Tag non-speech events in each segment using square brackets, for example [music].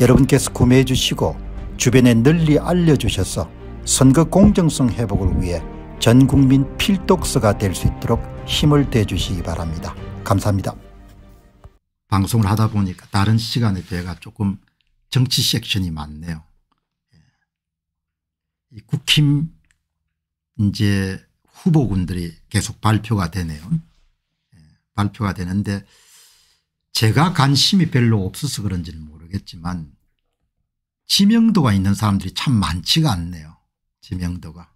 여러분께서 구매해 주시고 주변에 널리 알려주셔서 선거 공정성 회복을 위해 전국민 필독서가 될 수 있도록 힘을 대주시기 바랍니다. 감사합니다. 방송을 하다 보니까 다른 시간에 제가 조금 정치 섹션이 많네요. 예. 국힘 이제 후보군들이 계속 발표가 되네요. 예, 발표가 되는데 제가 관심이 별로 없어서 그런지는 모르겠어요. 모르겠지만 지명도가 있는 사람들이 참 많지가 않네요. 지명도가.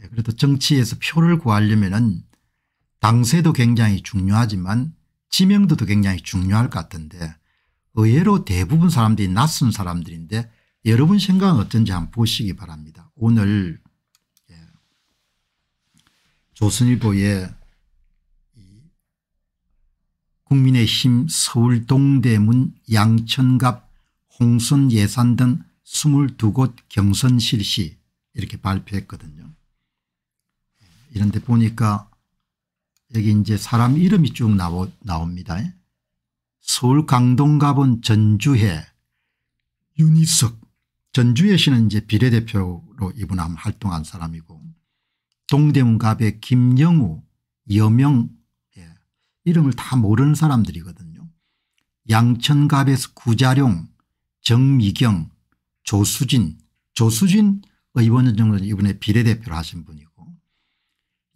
예, 그래도 정치에서 표를 구하려면 당세도 굉장히 중요하지만 지명도도 굉장히 중요할 것 같은데 의외로 대부분 사람들이 낯선 사람들인데 여러분 생각은 어떤지 한번 보시기 바랍니다. 오늘 예, 조선일보의 국민의힘 서울 동대문 양천갑 홍선 예산 등 22곳 경선 실시 이렇게 발표했거든요. 이런데 보니까 여기 이제 사람 이름이 쭉 나오, 나옵니다. 서울 강동갑은 전주해 윤희석 전주혜 씨는 이제 비례대표로 이분함 활동한 사람이고 동대문갑의 김영우 여명 예, 이름을 다 모르는 사람들이거든요. 양천갑에서 구자룡 정미경, 조수진, 조수진 의원 정도는 이번에 비례대표를 하신 분이고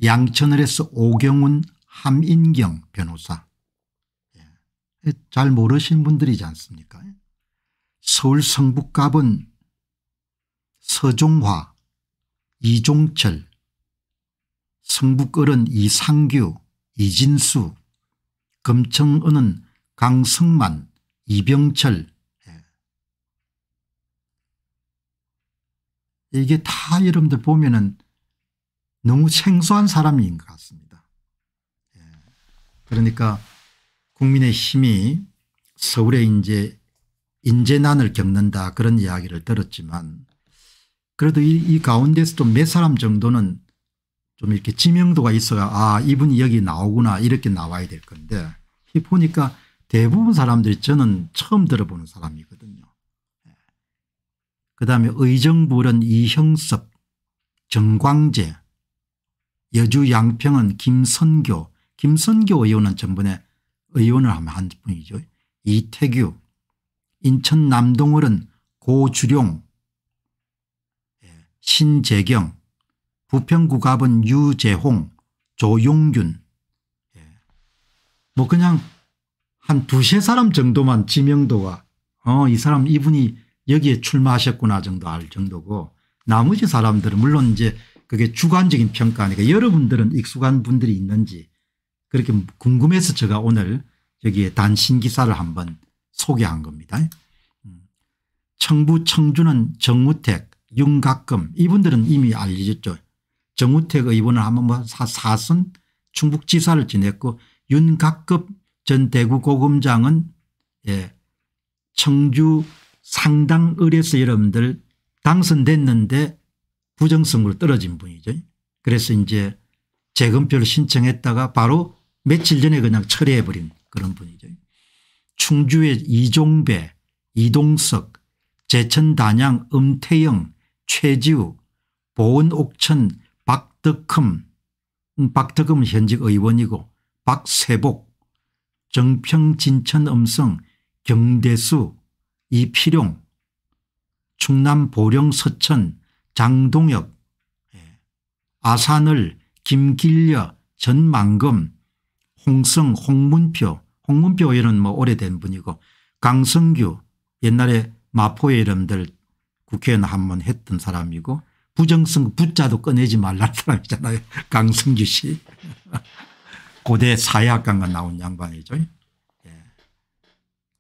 양천을에서 오경훈 함인경 변호사 예. 잘 모르신 분들이지 않습니까 서울 성북갑은 서종화 이종철 성북을은 이상규 이진수 금천은은 강성만 이병철 이게 다 여러분들 보면은 너무 생소한 사람인 것 같습니다. 예. 그러니까 국민의 힘이 서울에 이제 인재난을 겪는다 그런 이야기를 들었지만 그래도 이, 이 가운데서도 몇 사람 정도는 좀 이렇게 지명도가 있어야 아 이분이 여기 나오구나 이렇게 나와야 될 건데 보니까 대부분 사람들이 저는 처음 들어보는 사람이거든요. 그다음에 의정부는 이형섭 정광재 여주 양평은 김선교 김선교 의원은 전번에 의원을 한 분이죠. 이태규 인천 남동을은 고주룡 예, 신재경 부평구갑은 유재홍 조용균 예. 뭐 그냥 한 두세 사람 정도만 지명도가 어 이 사람 이분이 여기에 출마하셨구나 정도 알 정도고 나머지 사람들은 물론 이제 그게 주관적인 평가니까 여러분들은 익숙한 분들이 있는지 그렇게 궁금해서 제가 오늘 여기에 단신 기사를 한번 소개한 겁니다. 음. 청부 청주는 정우택 윤각금 이분들은 이미 알려졌죠. 정우택 의원은 한번 뭐 사선 충북지사를 지냈고 윤각급 전 대구 고검장은 예, 청주 상당 의뢰서 여러분들 당선됐는데 부정성으로 떨어진 분이죠. 그래서 이제 재검표를 신청했다가 바로 며칠 전에 그냥 철회해버린 그런 분이죠. 충주의 이종배 이동석 제천 단양 음태영 최지우 보은 옥천 박덕흠 음, 박덕흠은 현직 의원이고 박세복 정평 진천 음성 경대수 이필용 충남 보령 서천 장동혁 예, 아산을 김길려 전만금 홍성 홍문표 홍문표 의원은 뭐 오래된 분이고 강성규 옛날에 마포의 이름들 국회의원 한 번 했던 사람이고 부정성 부자도 꺼내지 말라는 사람이잖아요 [laughs] 강성규 씨 고대 사회학과 나온 양반이죠.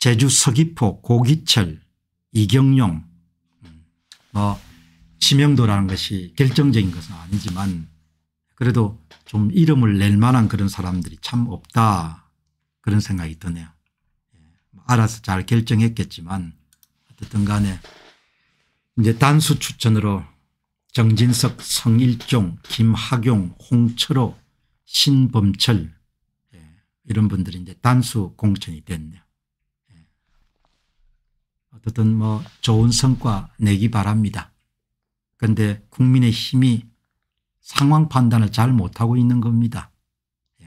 제주 서귀포 고기철 이경용 뭐 지명도라는 것이 결정적인 것은 아니지만 그래도 좀 이름을 낼 만한 그런 사람들이 참 없다 그런 생각이 드네요. 예, 알아서 잘 결정했겠지만 어쨌든 간에 이제 단수 추천으로 정진석, 성일종, 김학용, 홍철호, 신범철 예, 이런 분들이 이제 단수 공천이 됐네요. 어떻든 뭐 좋은 성과 내기 바랍니다. 그런데 국민의 힘이 상황 판단을 잘 못하고 있는 겁니다. 예.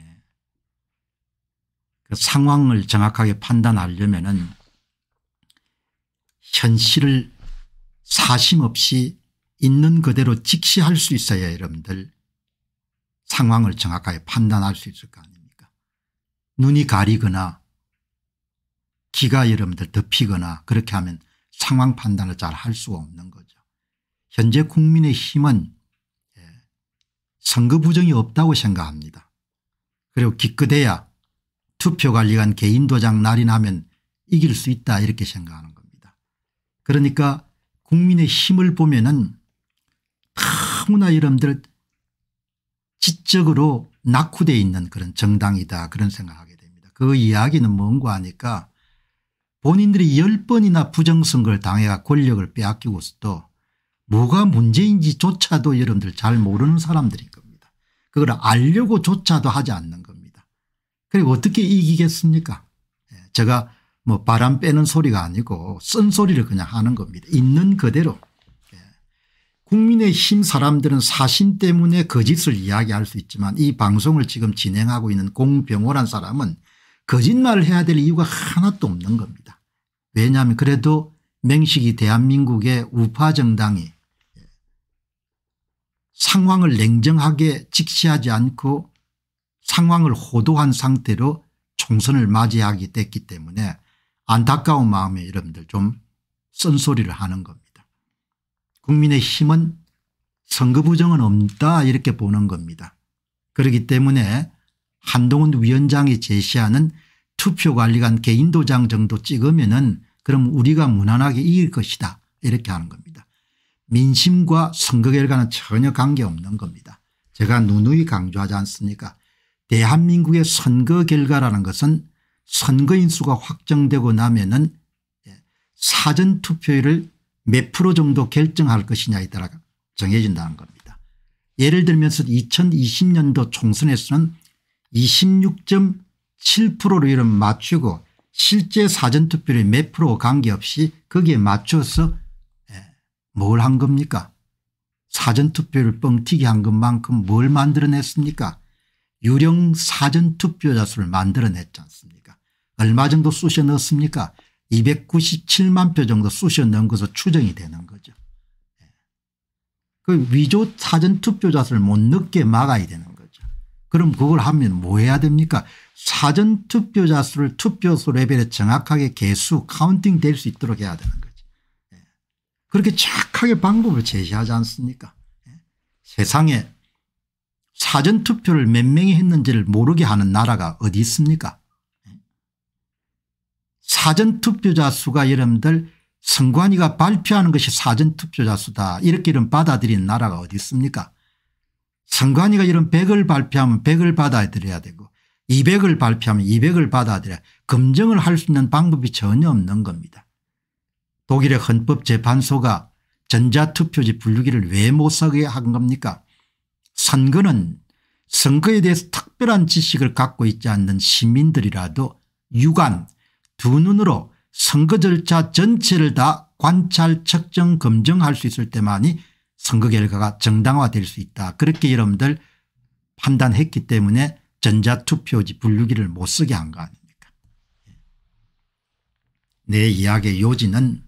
그 상황을 정확하게 판단하려면 은 현실을 사심 없이 있는 그대로 직시할 수 있어야 여러분들 상황을 정확하게 판단할 수 있을 거 아닙니까 눈이 가리거나 기가 여러분들 덮이거나 그렇게 하면 상황 판단을 잘 할 수가 없는 거죠. 현재 국민의힘은 예, 선거 부정이 없다고 생각합니다. 그리고 기껏해야 투표관리관 개인도장 날인하면 이길 수 있다 이렇게 생각하는 겁니다. 그러니까 국민의 힘을 보면은 너무나 여러분들 지적으로 낙후되어 있는 그런 정당이다 그런 생각하게 됩니다. 그 이야기는 뭔가 하니까 본인들이 10번이나 부정선거를 당해가 권력을 빼앗기고서도 뭐가 문제인지조차도 여러분들 잘 모르는 사람들인 겁니다. 그걸 알려고 조차도 하지 않는 겁니다. 그리고 어떻게 이기겠습니까 예, 제가 뭐 바람 빼는 소리가 아니고 쓴소리를 그냥 하는 겁니다. 있는 그대로. 예. 국민의힘 사람들은 사신 때문에 거짓을 이야기할 수 있지만 이 방송을 지금 진행하고 있는 공병호란 사람은 거짓말을 해야 될 이유가 하나도 없는 겁니다. 왜냐하면 그래도 맹식이 대한민국의 우파 정당이 상황을 냉정하게 직시하지 않고 상황을 호도한 상태로 총선을 맞이하게 됐기 때문에 안타까운 마음에 여러분들 좀 쓴소리를 하는 겁니다. 국민의 힘은 선거 부정은 없다 이렇게 보는 겁니다. 그렇기 때문에 한동훈 위원장이 제시하는 투표관리관 개인도장 정도 찍으면 은 그럼 우리가 무난하게 이길 것이다 이렇게 하는 겁니다. 민심과 선거 결과는 전혀 관계없는 겁니다. 제가 누누이 강조하지 않습니까 대한민국의 선거 결과라는 것은 선거인수가 확정되고 나면은 예, 사전투표율을 몇 프로 정도 결정할 것이냐에 따라 정해진다는 겁니다. 예를 들면서 2020년도 총선에서는 26.7%로 이름 맞추고 실제 사전투표율이 몇 프로 관계없이 거기에 맞춰서 예, 뭘한 겁니까 사전투표를 뻥튀기 한 것만큼 뭘 만들어냈습니까 유령 사전투표자 수를 만들어냈지 않습니까 얼마 정도 쑤셔 넣었습니까 297만 표 정도 쑤셔 넣은 것으로 추정이 되는 거죠 예. 그 위조 사전투표자 수를 못 넣게 막아야 되는 거죠 그럼 그걸 하면 뭐 해야 됩니까 사전 투표자 수를 투표소 레벨에 정확하게 개수 카운팅 될 수 있도록 해야 되는 거죠. 예. 그렇게 착하게 방법을 제시하지 않습니까 예. 세상에 사전 투표를 몇 명이 했는지를 모르게 하는 나라가 어디 있습니까 예. 사전 투표자 수가 여러분들 선관위가 발표하는 것이 사전 투표자 수다 이렇게 이름 받아들인 나라가 어디 있습니까 선관위가 이런 100을 발표하면 100을 받아들여야 되고 200을 발표하면 200을 받아들여야 검증을 할 수 있는 방법이 전혀 없는 겁니다. 독일의 헌법재판소가 전자투표지 분류기를 왜 못써게한 겁니까 선거는 선거에 대해서 특별한 지식을 갖고 있지 않는 시민들이라도 육안 두 눈으로 선거 절차 전체를 다 관찰 측정 검증할 수 있을 때만이 선거 결과가 정당화될 수 있다. 그렇게 여러분들 판단했기 때문에 전자투표지 분류기를 못 쓰게 한 거 아닙니까 예. 내 이야기의 요지는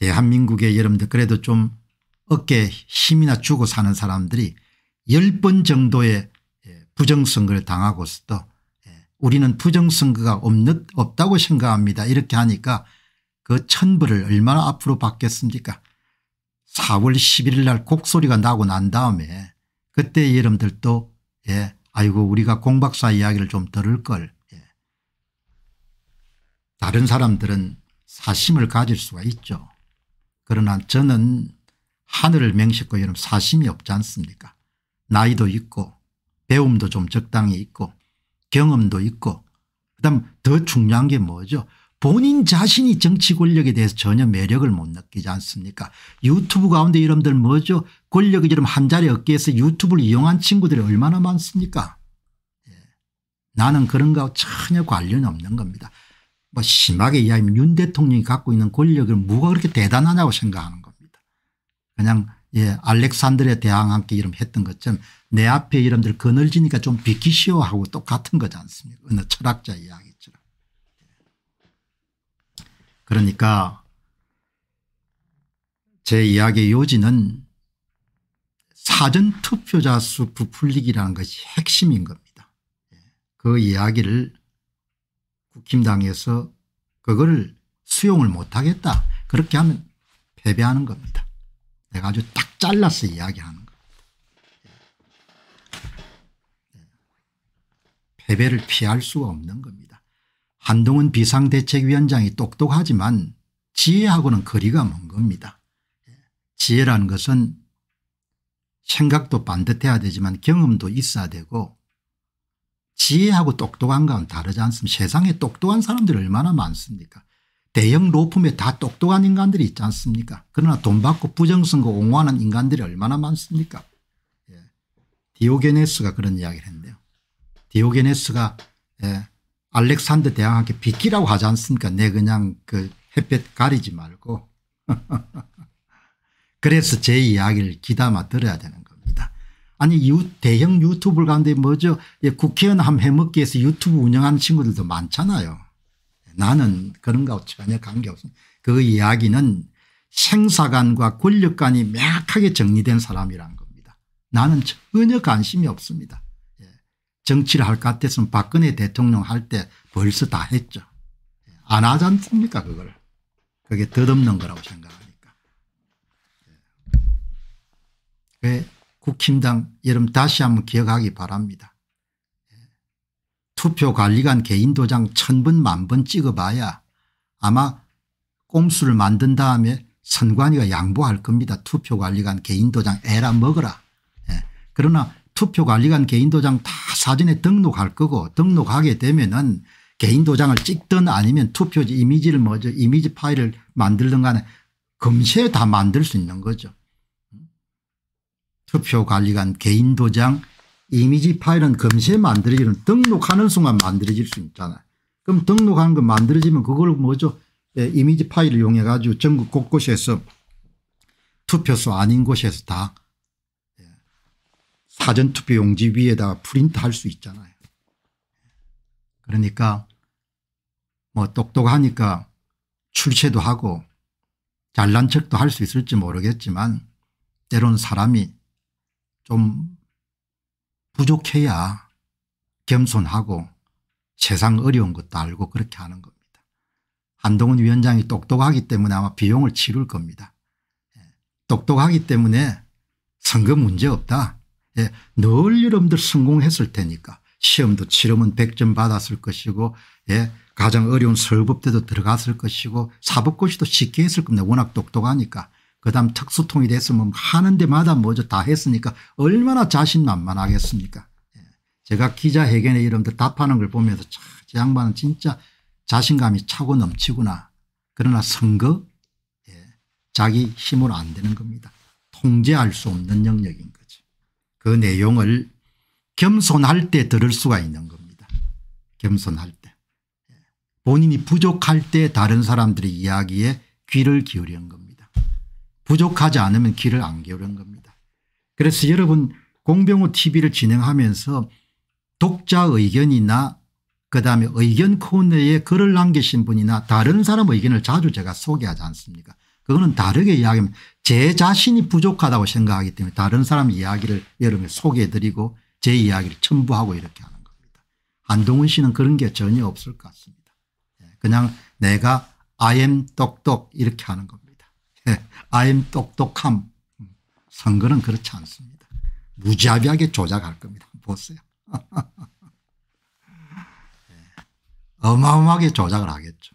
대한민국의 여러분들 그래도 좀 어깨에 힘이나 주고 사는 사람들이 10번 정도의 예, 부정선거를 당하고서도 예, 우리는 부정선거가 없다고 생각합니다. 이렇게 하니까 그 천불을 얼마나 앞으로 받겠습니까 4월 11일 날 곡소리가 나고 난 다음에 그때 여러분들도 예, 아이고 우리가 공박사 이야기를 좀 들을 걸. 예. 다른 사람들은 사심을 가질 수가 있죠. 그러나 저는 하늘을 맹식고 여러분 사심이 없지 않습니까 나이도 있고 배움도 좀 적당히 있고 경험도 있고 그다음 더 중요한 게 뭐죠 본인 자신이 정치 권력에 대해서 전혀 매력을 못 느끼지 않습니까 유튜브 가운데 이름들 뭐죠 권력이 이름 한자리 어깨에서 유튜브를 이용한 친구들이 얼마나 많습니까 예. 나는 그런 거 전혀 관련이 없는 겁니다 뭐 심하게 이야기하면 윤 대통령이 갖고 있는 권력을 뭐가 그렇게 대단하냐고 생각하는 겁니다 그냥 예, 알렉산드레 대항함께 이름 했던 것처럼 내 앞에 이름들 거늘지니까 좀 비키시오 하고 똑같은 거지 않습니까 어느 철학자 이야기 그러니까 제 이야기의 요지는 사전투표자 수 부풀리기라는 것이 핵심인 겁니다. 그 이야기를 국힘당에서 그걸 수용을 못하겠다 그렇게 하면 패배하는 겁니다. 내가 아주 딱 잘라서 이야기하는 겁니다. 예. 예. 패배를 피할 수가 없는 겁니다. 한동훈 비상대책위원장이 똑똑하지만 지혜하고는 거리가 먼 겁니다. 지혜라는 것은 생각도 반듯해야 되지만 경험도 있어야 되고 지혜하고 똑똑한 건 다르지 않습니까 세상에 똑똑한 사람들이 얼마나 많습니까 대형 로펌에 다 똑똑한 인간들이 있지 않습니까 그러나 돈 받고 부정선거 옹호하는 인간들이 얼마나 많습니까 예. 디오게네스가 그런 이야기를 했는데요. 디오게네스가 예. 알렉산더 대왕한테 비키라고 하지 않습니까? 내 그냥 그 햇볕 가리지 말고. [laughs] 그래서 제 이야기를 기담아 들어야 되는 겁니다. 아니 대형 유튜브 가운데 뭐죠 예, 국회의원 함 해먹기에서 유튜브 운영하는 친구들도 많잖아요. 나는 그런 거 전혀 관계없습니다. 그 이야기는 생사관과 권력관이 명확하게 정리된 사람이란 겁니다. 나는 전혀 관심이 없습니다. 정치를 할 것 같았으면 박근혜 대통령 할 때 벌써 다 했죠. 안 하지 않습니까 그걸. 그게 덧없는 거라고 생각하니까. 네. 국힘당 여러분 다시 한번 기억하기 바랍니다. 예. 투표관리관 개인도장 천번 만 번 찍어봐야 아마 꼼수를 만든 다음에 선관위가 양보할 겁니다. 투표관리관 개인도장 에라 먹어라. 예. 그러나 투표 관리관 개인 도장 다 사전에 등록할 거고 등록하게 되면은 개인 도장을 찍든 아니면 투표지 이미지를 뭐죠 이미지 파일을 만들든 간에 금세 다 만들 수 있는 거죠. 투표관리관 개인 도장 이미지 파일은 금세 만들어지는 등록하는 순간 만들어질 수 있잖아요. 그럼 등록하는 거 만들어지면 그걸 뭐죠 예, 이미지 파일을 이용해 가지고 전국 곳곳에서 투표소 아닌 곳에서 다 사전투표 용지 위에다가 프린트할 수 있잖아요. 그러니까 뭐 똑똑하니까 출세도 하고 잘난 척도 할 수 있을지 모르겠지만 때론 사람이 좀 부족해야 겸손하고 세상 어려운 것도 알고 그렇게 하는 겁니다. 한동훈 위원장이 똑똑하기 때문에 아마 비용을 치를 겁니다. 예, 똑똑하기 때문에 선거 문제 없다. 예, 늘 여러분들 성공했을 테니까 시험도 치르면 100점 받았을 것이고 예, 가장 어려운 설법대도 들어갔을 것이고 사법고시도 쉽게 했을 겁니다. 워낙 똑똑하니까. 그다음 특수통이 됐으면 하는 데마다 뭐죠 다 했으니까 얼마나 자신만만하겠습니까. 예. 제가 기자회견에 여러분들 답하는 걸 보면서 참, 저 양반은 진짜 자신감이 차고 넘치구나. 그러나 선거 예, 자기 힘으로 안 되는 겁니다. 통제할 수 없는 영역인 거예요. 그 내용을 겸손할 때 들을 수가 있는 겁니다. 겸손할 때. 본인이 부족할 때 다른 사람들의 이야기에 귀를 기울이 겁니다. 부족하지 않으면 귀를 안기울이 겁니다. 그래서 여러분 공병호 tv를 진행하면서 독자 의견이나 그다음에 의견 코너에 글을 남기신 분이나 다른 사람 의견을 자주 제가 소개하지 않습니까 그거는 다르게 이야기하면 제 자신이 부족하다고 생각하기 때문에 다른 사람 이야기를 여러분에 소개해 드리고 제 이야기를 첨부하고 이렇게 하는 겁니다. 한동훈 씨는 그런 게 전혀 없을 것 같습니다. 예, 그냥 내가 I am 똑똑 이렇게 하는 겁니다. 예, I am 똑똑함. 음, 선거는 그렇지 않습니다. 무자비하게 조작할 겁니다. 보세요. [laughs] 예, 어마어마하게 조작을 하겠죠.